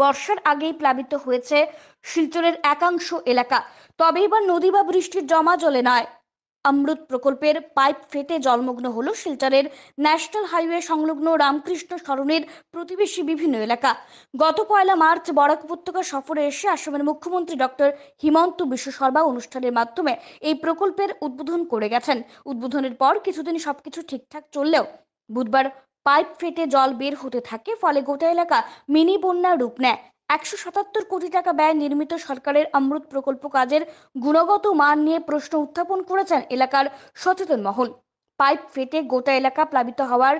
বর্ষার আগেই প্লাবিত হয়েছে শিলচরের একাংশ এলাকা তবে এবার নদী বা বৃষ্টির জমা জলে নয় অমৃত প্রকল্পের পাইপ ফেটে জলমগ্ন হল শিলচরের ন্যাশনাল হাইওয়ে সংলগ্ন রামকৃষ্ণ সরণের প্রতিবেশী বিভিন্ন এলাকা গত পয়লা মার্চ বরাক উপত্যকা সফরে এসে আসামের মুখ্যমন্ত্রী ডক্টর হিমন্ত বিশ্ব শর্মা অনুষ্ঠানের মাধ্যমে এই প্রকল্পের উদ্বোধন করে গেছেন উদ্বোধনের পর কিছুদিন সবকিছু ঠিকঠাক চললেও বুধবার পাইপ ফেটে জল বের হতে থাকে ফলে গোটা এলাকা মিনি বন্যার রূপ নেয় একশো সাতাত্তর কোটি টাকা ব্যয় নির্মিত সরকারের অমৃত প্রকল্প কাজের গুণগত মান নিয়ে প্রশ্ন উত্থাপন করেছেন এলাকার সচেতন মহল পাইপ ফেটে গোটা এলাকা প্লাবিত হওয়ার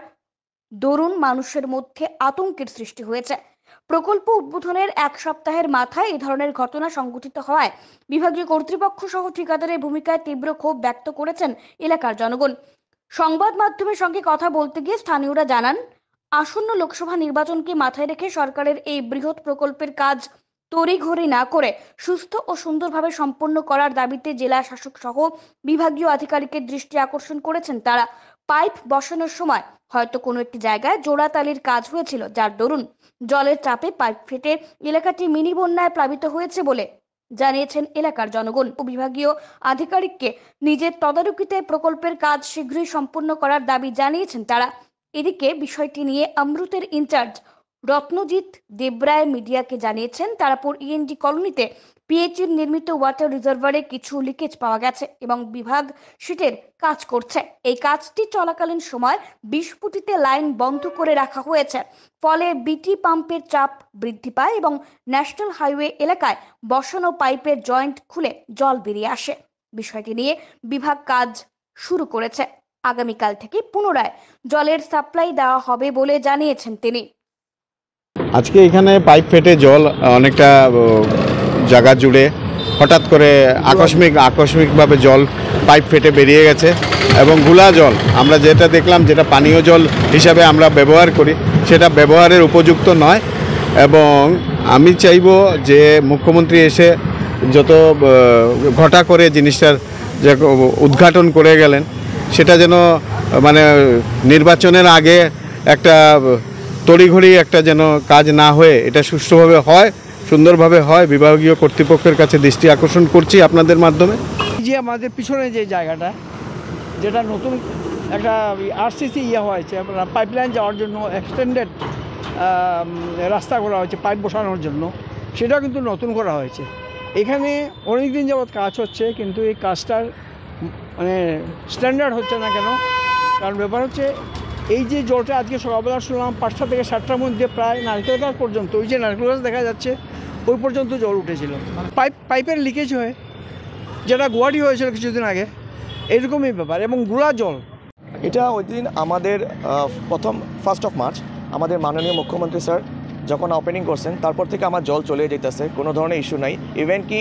দরুন মানুষের মধ্যে আতঙ্কের সৃষ্টি হয়েছে প্রকল্প উদ্বোধনের এক সপ্তাহের মাথায় এই ধরনের ঘটনা সংঘটিত হওয়ায় বিভাগীয় কর্তৃপক্ষ সহ ঠিকাদারের ভূমিকায় তীব্র ক্ষোভ ব্যক্ত করেছেন এলাকার জনগণ সংবাদ মাধ্যমের সঙ্গে কথা বলতে গিয়ে স্থানীয়রা জানান আসন্ন লোকসভা নির্বাচনকে মাথায় রেখে সরকারের এই বৃহৎ প্রকল্পের কাজ তড়িঘড়ি না করে সুস্থ ও সুন্দরভাবে সম্পন্ন করার দাবিতে জেলা শাসক সহ বিভাগীয় আধিকারিকের দৃষ্টি আকর্ষণ করেছেন তারা পাইপ বসানোর সময় হয়তো কোনো একটি জায়গায় জোড়াতালির কাজ হয়েছিল যার দরুন জলের চাপে পাইপ ফেটে এলাকাটি মিনি বন্যায় প্লাবিত হয়েছে বলে জানিয়েছেন এলাকার জনগণ বিভাগীয় আধিকারিককে নিজের তদারকিতে প্রকল্পের কাজ শীঘ্রই সম্পূর্ণ করার দাবি জানিয়েছেন তারা এদিকে বিষয়টি নিয়ে অমৃতের ইনচার্জ রত্নজিৎ দেবরায় মিডিয়াকে জানিয়েছেন তারাপুর ইএনডি e কলোনিতে পিএইচির e নির্মিত ওয়াটার রিজার্ভারে কিছু লিকেজ পাওয়া গেছে এবং বিভাগ শীতের কাজ করছে এই কাজটি চলাকালীন সময় বিশ ফুটিতে লাইন বন্ধ করে রাখা হয়েছে ফলে বিটি পাম্পের চাপ বৃদ্ধি পায় এবং ন্যাশনাল হাইওয়ে এলাকায় বসানো পাইপের জয়েন্ট খুলে জল বেরিয়ে আসে বিষয়টি নিয়ে বিভাগ কাজ শুরু করেছে আগামীকাল থেকে পুনরায় জলের সাপ্লাই দেওয়া হবে বলে জানিয়েছেন তিনি আজকে এখানে পাইপ ফেটে জল অনেকটা জায়গা জুড়ে হঠাৎ করে আকস্মিক আকস্মিকভাবে জল পাইপ ফেটে বেরিয়ে গেছে এবং গুলা জল আমরা যেটা দেখলাম যেটা পানীয় জল হিসাবে আমরা ব্যবহার করি সেটা ব্যবহারের উপযুক্ত নয় এবং আমি চাইব যে মুখ্যমন্ত্রী এসে যত ঘটা করে জিনিসটার যে উদ্ঘাটন করে গেলেন সেটা যেন মানে নির্বাচনের আগে একটা তড়িঘড়ি একটা যেন কাজ না হয়ে এটা সুষ্ঠুভাবে হয় সুন্দরভাবে হয় বিভাগীয় কর্তৃপক্ষের কাছে দৃষ্টি আকর্ষণ করছি আপনাদের মাধ্যমে যে আমাদের পিছনে যে জায়গাটা যেটা নতুন একটা আরসিসি ইয়ে হয়েছে আপনার পাইপলাইন যাওয়ার জন্য এক্সটেন্ডেড রাস্তা করা হয়েছে পাইপ বসানোর জন্য সেটাও কিন্তু নতুন করা হয়েছে এখানে অনেক দিন যাবৎ কাজ হচ্ছে কিন্তু এই কাজটার মানে স্ট্যান্ডার্ড হচ্ছে না কেন কারণ ব্যাপার হচ্ছে এই যে জলটা আজকে সকালবেলা শুনলাম পাঁচটা থেকে সাতটার মধ্যে প্রায় নারকেল গাছ পর্যন্ত ওই যে নারকেল গাছ দেখা যাচ্ছে ওই পর্যন্ত জল উঠেছিল মানে পাইপ পাইপের লিকেজ হয়ে যেটা গুয়াটি হয়েছিল কিছুদিন আগে এরকমই ব্যাপার এবং গুড়া জল এটা ওই দিন আমাদের প্রথম ফার্স্ট অফ মার্চ আমাদের মাননীয় মুখ্যমন্ত্রী স্যার যখন ওপেনিং করছেন তারপর থেকে আমার জল চলে যেতেছে কোনো ধরনের ইস্যু নাই ইভেন কি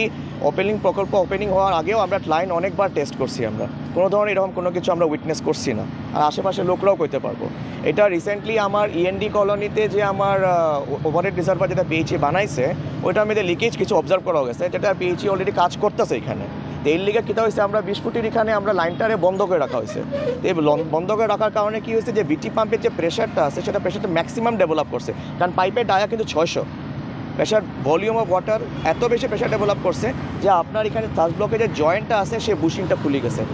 ওপেনিং প্রকল্প ওপেনিং হওয়ার আগেও আমরা লাইন অনেকবার টেস্ট করছি আমরা কোনো ধরনের এরকম কোনো কিছু আমরা উইটনেস করছি না আর আশেপাশে লোকরাও করতে পারবো এটা রিসেন্টলি আমার ইএনডি e কলোনিতে যে আমার ওভারহেড রিজার্ভার যেটা পিএইচি e বানাইছে ওইটা আমি লিকেজ কিছু অবজার্ভ করা গেছে যেটা পিএইচি অলরেডি e কাজ করতেছে এখানে তো এর লিগে কীটা হয়েছে আমরা বিশ ফুটির এখানে আমরা লাইনটারে বন্ধ করে রাখা হয়েছে তো এই বন্ধ করে রাখার কারণে কী হয়েছে যে বিটি পাম্পের যে প্রেশারটা আছে সেটা প্রেশারটা ম্যাক্সিমাম ডেভেলপ করছে কারণ পাইপের ডায়া কিন্তু ছয়শো প্রেশার ভলিউম অফ ওয়াটার এত বেশি প্রেশার ডেভেলপ করছে যে আপনার এখানে থার্স ব্লকে যে জয়েন্টটা আছে সে বুশিংটা খুলে গেছে